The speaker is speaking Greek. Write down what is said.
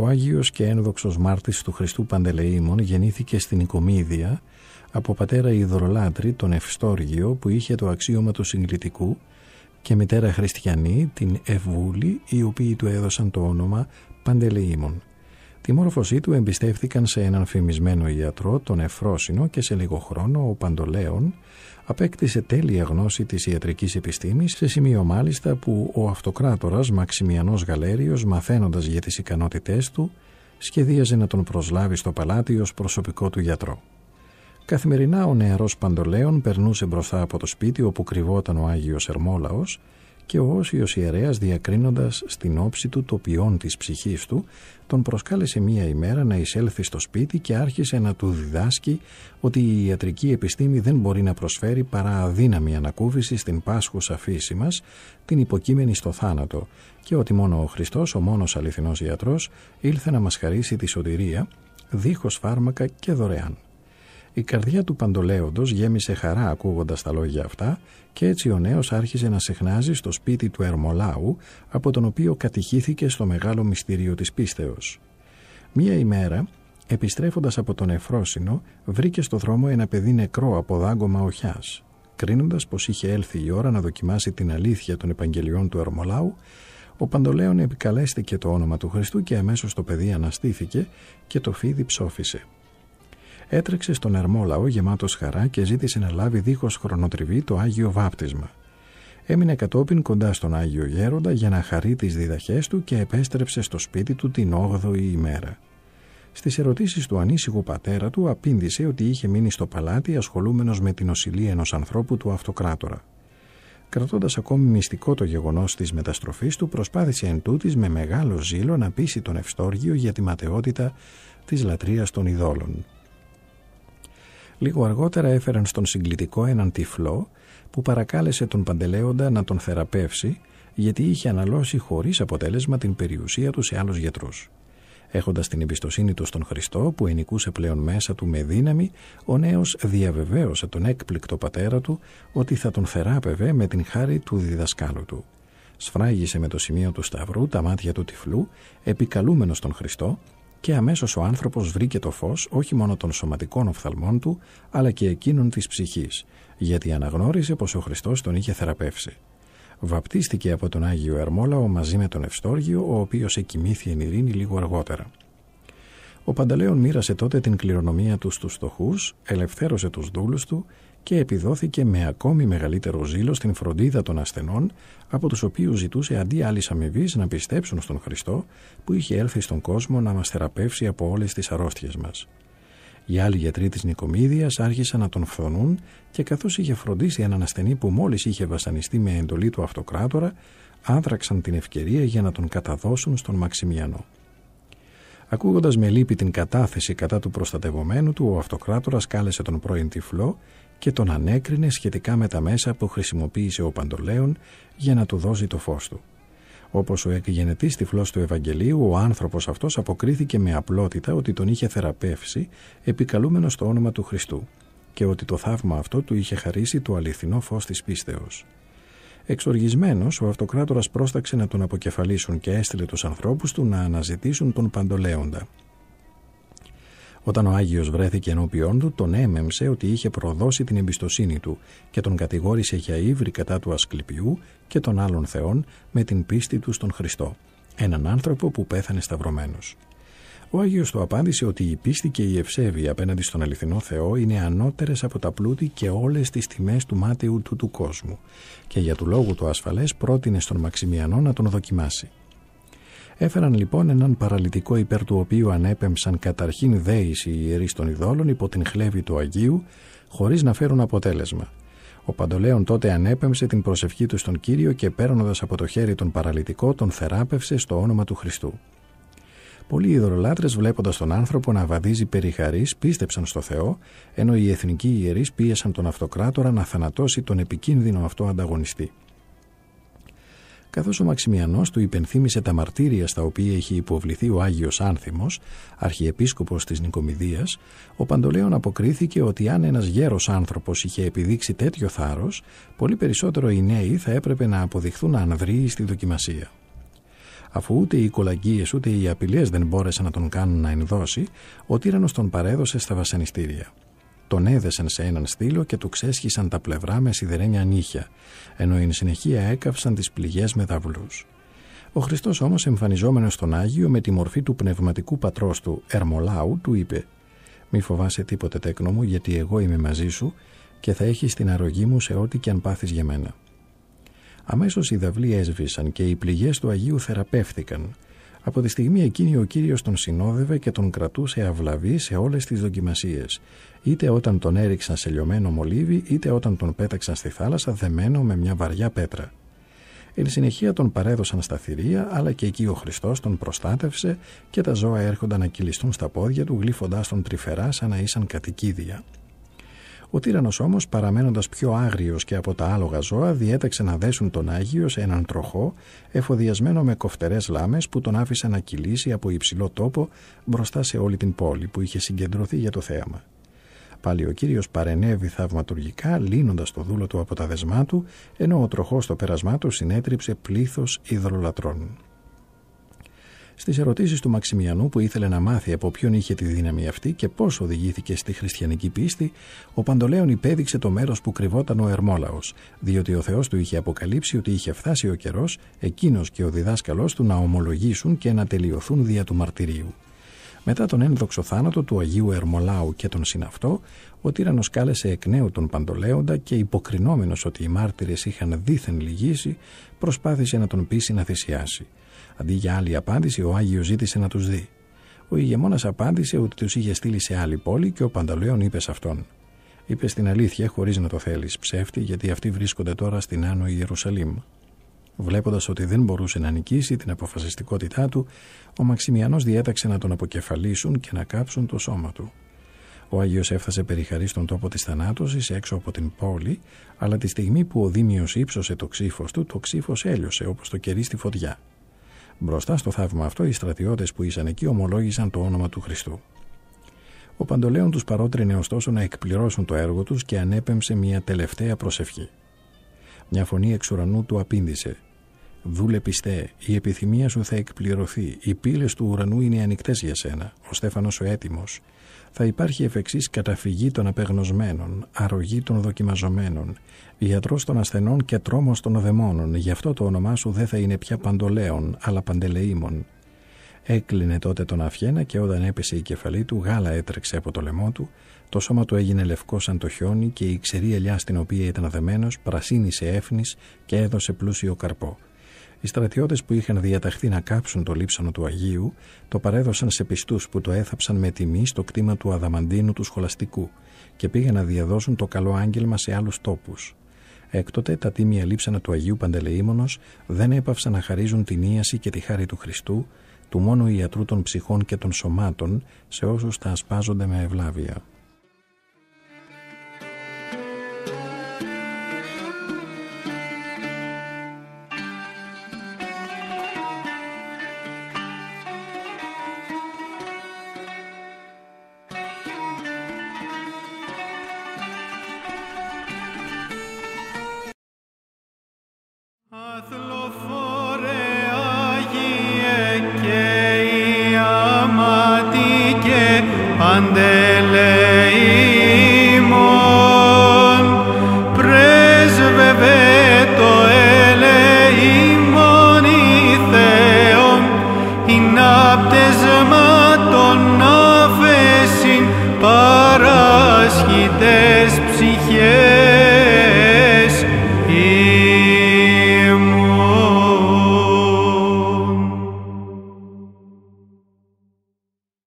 Ο Άγιος και ένδοξος μάρτης του Χριστού Παντελεήμων γεννήθηκε στην Οικομίδια από πατέρα Ιδρολάτρη τον Ευστόργιο που είχε το αξίωμα του συγκλητικού και μητέρα χριστιανή την Ευβούλη οι οποίοι του έδωσαν το όνομα Παντελεήμων. Τη μόρφωσή του εμπιστεύτηκαν σε έναν φημισμένο ιατρό, τον Εφρόσινο, και σε λίγο χρόνο ο Παντολέων απέκτησε τέλεια γνώση της ιατρικής επιστήμης, σε σημείο μάλιστα που ο αυτοκράτορας Μαξιμιανός Γαλέριος, μαθαίνοντας για τις ικανότητές του, σχεδίαζε να τον προσλάβει στο παλάτι ως προσωπικό του γιατρό. Καθημερινά ο νεαρός Παντολέων περνούσε μπροστά από το σπίτι όπου κρυβόταν ο Άγιος Ερμόλαος και ο Όσιος Ιερέας διακρίνοντας στην όψη του τοπιών της ψυχής του, τον προσκάλεσε μία ημέρα να εισέλθει στο σπίτι και άρχισε να του διδάσκει ότι η ιατρική επιστήμη δεν μπορεί να προσφέρει παρά αδύναμη ανακούφιση στην πάσχουσα φύση μας, την υποκείμενη στο θάνατο, και ότι μόνο ο Χριστός, ο μόνος αληθινός ιατρός, ήλθε να μας χαρίσει τη σωτηρία, δίχως φάρμακα και δωρεάν. Η καρδιά του Παντολέοντος γέμισε χαρά ακούγοντας τα λόγια αυτά και έτσι ο νέος άρχισε να συχνάζει στο σπίτι του Ερμολάου από τον οποίο κατηχήθηκε στο μεγάλο μυστηρίο της πίστεως. Μία ημέρα, επιστρέφοντας από τον Εφρόσινο, βρήκε στο δρόμο ένα παιδί νεκρό από δάγκωμα οχιάς. Κρίνοντας πως είχε έλθει η ώρα να δοκιμάσει την αλήθεια των επαγγελιών του Ερμολάου, ο Παντολέων επικαλέστηκε το όνομα του Χριστού και αμέσως το παιδί αναστήθηκε και το φίδι ψώφησε έτρεξε στον ερμό λαό γεμάτος χαρά και ζήτησε να λάβει δίχως χρονοτριβή το Άγιο Βάπτισμα. Έμεινε κατόπιν κοντά στον Άγιο Γέροντα για να χαρεί τις διδαχές του και επέστρεψε στο σπίτι του την 8η ημέρα. Στις ερωτήσεις του ανήσυχου πατέρα του απήντησε ότι είχε μείνει στο παλάτι ασχολούμενος με την οσυλία ενός ανθρώπου του αυτοκράτορα. Κρατώντας ακόμη μυστικό το γεγονός της μεταστροφής του, προσπάθησε εν τούτης με μεγάλο ζήλο να πείσει τον Ευστόργιο για τη ματαιότητα της λατρείας των ειδόλων. Λίγο αργότερα έφεραν στον συγκλητικό έναν τυφλό που παρακάλεσε τον Παντελέοντα να τον θεραπεύσει γιατί είχε αναλώσει χωρίς αποτέλεσμα την περιουσία του σε άλλους γιατρούς. Έχοντας την εμπιστοσύνη του στον Χριστό που ενικούσε πλέον μέσα του με δύναμη, ο νέος διαβεβαίωσε τον έκπληκτο πατέρα του ότι θα τον θεράπευε με την χάρη του διδασκάλου του. Σφράγισε με το σημείο του σταυρού τα μάτια του τυφλού, επικαλούμενος τον Χριστό και αμέσως ο άνθρωπος βρήκε το φως όχι μόνο των σωματικών οφθαλμών του, αλλά και εκείνων της ψυχής, γιατί αναγνώρισε πως ο Χριστός τον είχε θεραπεύσει. Βαπτίστηκε από τον Άγιο Ερμόλαο μαζί με τον Ευστόργιο, ο οποίος εκοιμήθη εν ειρήνη λίγο αργότερα. Ο Πανταλέων μοίρασε τότε την κληρονομία του στους στοχούς, ελευθέρωσε τους δούλους του και επιδόθηκε με ακόμη μεγαλύτερο ζήλο στην φροντίδα των ασθενών, από τους οποίους ζητούσε αντί άλλης αμοιβής να πιστέψουν στον Χριστό που είχε έλθει στον κόσμο να μας θεραπεύσει από όλες τις αρρώστιες μας. Οι άλλοι γιατροί της Νικομίδιας άρχισαν να τον φθονούν και καθώς είχε φροντίσει έναν ασθενή που μόλις είχε βασανιστεί με εντολή του αυτοκράτορα, άνθραξαν την ευκαιρία για να τον καταδώσουν στον Μαξιμιανό. Ακούγοντας με λύπη την κατάθεση κατά του προστατευομένου του, ο αυτοκράτορας κάλεσε τον πρώην τυφλό και τον ανέκρινε σχετικά με τα μέσα που χρησιμοποίησε ο Παντολέων για να του δώσει το φως του. Όπως ο εκγενετής τυφλός του Ευαγγελίου, ο άνθρωπος αυτός αποκρίθηκε με απλότητα ότι τον είχε θεραπεύσει επικαλούμενος το όνομα του Χριστού και ότι το θαύμα αυτό του είχε χαρίσει το αληθινό φως της πίστεως. Εξοργισμένος, ο αυτοκράτορας πρόσταξε να τον αποκεφαλίσουν και έστειλε τους ανθρώπους του να αναζητήσουν τον Παντολέοντα. Όταν ο Άγιος βρέθηκε ενώπιόν του, τον έμεμψε ότι είχε προδώσει την εμπιστοσύνη του και τον κατηγόρησε για ύβρι κατά του Ασκληπιού και των άλλων θεών με την πίστη του στον Χριστό, έναν άνθρωπο που πέθανε σταυρωμένος. Ο Άγιος του απάντησε ότι η πίστη και η ευσέβη απέναντι στον αληθινό Θεό είναι ανώτερες από τα πλούτη και όλες τις τιμές του μάταιου του του κόσμου και για του λόγου του ασφαλές πρότεινε στον Μαξιμιανό να τον δοκιμάσει. Έφεραν λοιπόν έναν παραλυτικό υπέρ του οποίου ανέπεμψαν καταρχήν δέηση οι ιερείς των ειδόλων υπό την χλέβη του Αγίου χωρίς να φέρουν αποτέλεσμα. Ο Παντολέων τότε ανέπεμψε την προσευχή του στον Κύριο και παίρνοντας από το χέρι τον παραλυτικό τον θεράπευσε στο όνομα του Χριστού. Πολλοί ιδωρολάτρε, βλέποντας τον άνθρωπο να βαδίζει περί πίστεψαν στο Θεό, ενώ οι εθνικοί Ιερείς πίεσαν τον αυτοκράτορα να θανατώσει τον επικίνδυνο αυτό ανταγωνιστή. Καθώς ο Μαξιμιανός του υπενθύμησε τα μαρτύρια στα οποία είχε υποβληθεί ο Άγιος Άνθιμος, αρχιεπίσκοπος της Νικομιδία, ο Παντολέων αποκρίθηκε ότι αν ένας γέρος άνθρωπος είχε επιδείξει τέτοιο θάρρος, πολύ περισσότερο οι νέοι θα έπρεπε να αποδειχθούν ανδρει στη δοκιμασία αφού ούτε οι κολαγκίε ούτε οι απειλές δεν μπόρεσαν να τον κάνουν να ενδώσει, ο τύρανο τον παρέδωσε στα βασανιστήρια. Τον έδεσαν σε έναν στήλο και του ξέσχισαν τα πλευρά με σιδερένια νύχια, ενώ εν συνεχεία έκαυσαν τις πληγές με δαυλού. Ο Χριστός όμως, εμφανιζόμενος στον Άγιο με τη μορφή του πνευματικού πατρός του, Ερμολάου, του είπε: Μη φοβάσαι τίποτε τέκνο μου, γιατί εγώ είμαι μαζί σου και θα έχεις την αρρωγή μου σε ό,τι και αν πάθεις για μένα. Αμέσως οι δαυλοί έσβησαν και οι πληγές του Αγίου θεραπεύθηκαν. Από τη στιγμή εκείνη ο κύριος τον συνόδευε και τον κρατούσε αυλαβή σε όλες τις δοκιμασίες, Είτε όταν τον έριξαν σε λιωμένο μολύβι, είτε όταν τον πέταξαν στη θάλασσα δεμένο με μια βαριά πέτρα. Εν συνεχεία τον παρέδωσαν στα θηρία, αλλά και εκεί ο Χριστός τον προστάτευσε και τα ζώα έρχονταν να κυλιστούν στα πόδια του, γλύφοντάς τον τρυφερά σαν να ήσαν κατοικίδια. Ο τύρανο όμως, παραμένοντας πιο άγριος και από τα άλογα ζώα, διέταξε να δέσουν τον Άγιο σε έναν τροχό, εφοδιασμένο με κοφτερές λάμες που τον άφησαν να κυλήσει από υψηλό τόπο μπροστά σε όλη την πόλη που είχε συγκεντρωθεί για το θέαμα. Πάλι ο κύριος παρενέβη θαυματουργικά, λύνοντας το δούλο του από τα δεσμά του, ενώ ο τροχός στο πέρασμά του συνέτριψε πλήθος υδρολατρών. Στις ερωτήσεις του Μαξιμιανού που ήθελε να μάθει από ποιον είχε τη δύναμη αυτή και πώς οδηγήθηκε στη χριστιανική πίστη, ο Παντολέων υπέδειξε το μέρος που κρυβόταν ο Ερμόλαος, διότι ο Θεός του είχε αποκαλύψει ότι είχε φτάσει ο καιρός εκείνος και ο διδάσκαλός του να ομολογήσουν και να τελειωθούν δια του μαρτυρίου. Μετά τον ένδοξο θάνατο του Αγίου Ερμολάου και τον συναυτό, ο τύρανος κάλεσε εκ νέου τον Παντολέοντα και υποκρινόμενος ότι οι μάρτυρες είχαν δίθεν λυγίσει, προσπάθησε να τον πείσει να θυσιάσει. Αντί για άλλη απάντηση, ο άγιος ζήτησε να τους δει. Ο ηγεμόνας απάντησε ότι τους είχε στείλει σε άλλη πόλη και ο Πανταλέον είπε σε αυτόν είπε στην αλήθεια χωρίς να το θέλεις ψεύτη, γιατί αυτοί βρίσκονται τώρα στην Άνω Ιερουσαλήμ. Βλέποντας ότι δεν μπορούσε να νικήσει την αποφασιστικότητά του, ο Μαξιμιανός διέταξε να τον αποκεφαλίσουν και να κάψουν το σώμα του. Ο Άγιος έφτασε περιχαρή στον τόπο της θανάτωσης έξω από την πόλη, αλλά τη στιγμή που ο Δήμιος ύψωσε το ξύφος του, το ξύφος έλειωσε όπως το κερί στη φωτιά. Μπροστά στο θαύμα αυτό, οι στρατιώτες που ήσαν εκεί ομολόγησαν το όνομα του Χριστού. Ο Παντολέων τους παρότρινε ωστόσο να εκπληρώσουν το έργο τους και ανέπεμψε μια τελευταία προσευχή. Μια φωνή εξ ουρανού του απήντησε: «Δούλε πιστέ, η επιθυμία σου θα εκπληρωθεί. Οι πύλες του ουρανού είναι ανοιχτές για σένα. Ο Στέφανος ο έτοιμος. Θα υπάρχει εφ' εξής καταφυγή των απεγνωσμένων, αρρωγή των δοκιμαζομένων, γιατρό των ασθενών και τρόμος των δαιμόνων. Γι' αυτό το όνομά σου δεν θα είναι πια παντολέων, αλλά παντελεήμων. Έκλεινε τότε τον Αφιένα και όταν έπεσε η κεφαλή του, γάλα έτρεξε από το λαιμό του, το σώμα του έγινε λευκό σαν το χιόνι και η ξερή ελιά στην οποία ήταν δεμένος πρασίνησε έφνης και έδωσε πλούσιο καρπό. Οι στρατιώτες που είχαν διαταχθεί να κάψουν το λείψανο του Αγίου το παρέδωσαν σε πιστούς που το έθαψαν με τιμή στο κτήμα του Αδαμαντίνου του Σχολαστικού και πήγαν να διαδώσουν το καλό άγγελμα σε άλλους τόπους. Έκτοτε τα τίμια λείψανα του Αγίου Παντελεήμονος δεν έπαυσαν να χαρίζουν την ίαση και τη χάρη του Χριστού, του μόνο ιατρού των ψυχών και των σωμάτων, σε όσους τα ασπάζονται με ευλάβεια. Παντελεήμων πρέσβευε το ελεήμων η Θεόν ειν απτεσμα αφέσιν παράσχητε